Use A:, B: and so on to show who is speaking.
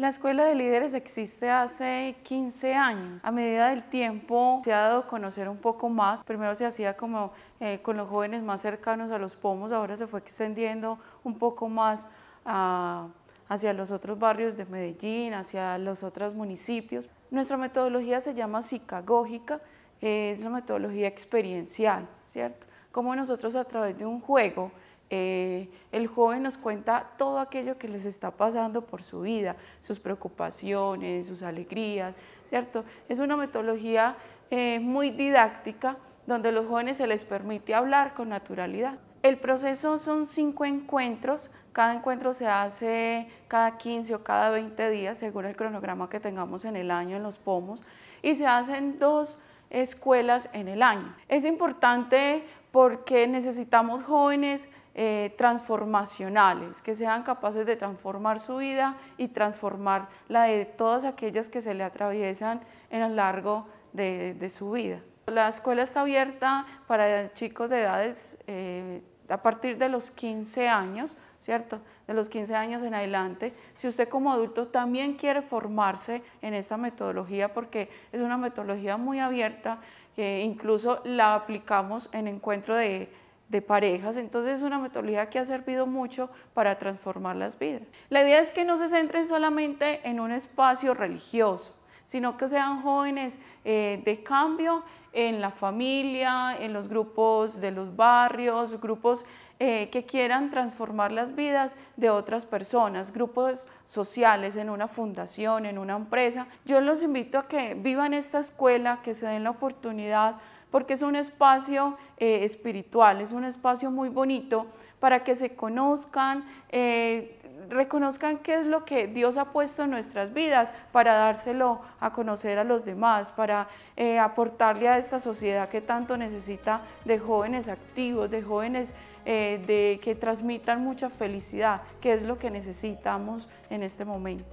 A: La escuela de líderes existe hace 15 años. A medida del tiempo se ha dado a conocer un poco más. Primero se hacía como eh, con los jóvenes más cercanos a los pomos, ahora se fue extendiendo un poco más ah, hacia los otros barrios de Medellín, hacia los otros municipios. Nuestra metodología se llama psicagógica, es la metodología experiencial, ¿cierto? Como nosotros a través de un juego eh, el joven nos cuenta todo aquello que les está pasando por su vida, sus preocupaciones, sus alegrías, ¿cierto? Es una metodología eh, muy didáctica donde a los jóvenes se les permite hablar con naturalidad. El proceso son cinco encuentros, cada encuentro se hace cada 15 o cada 20 días, según el cronograma que tengamos en el año en los pomos, y se hacen dos escuelas en el año. Es importante porque necesitamos jóvenes eh, transformacionales, que sean capaces de transformar su vida y transformar la de todas aquellas que se le atraviesan en el largo de, su vida. La escuela está abierta para chicos de edades eh, a partir de los 15 años, ¿cierto? De los 15 años en adelante. Si usted como adulto también quiere formarse en esta metodología, porque es una metodología muy abierta, que incluso la aplicamos en encuentro de de parejas, entonces es una metodología que ha servido mucho para transformar las vidas. La idea es que no se centren solamente en un espacio religioso, sino que sean jóvenes eh, de cambio en la familia, en los grupos de los barrios, grupos eh, que quieran transformar las vidas de otras personas, grupos sociales, en una fundación, en una empresa. Yo los invito a que vivan esta escuela, que se den la oportunidad porque es un espacio eh, espiritual, es un espacio muy bonito para que se conozcan, eh, reconozcan qué es lo que Dios ha puesto en nuestras vidas para dárselo a conocer a los demás, para eh, aportarle a esta sociedad que tanto necesita de jóvenes activos, de jóvenes de, que transmitan mucha felicidad, que es lo que necesitamos en este momento.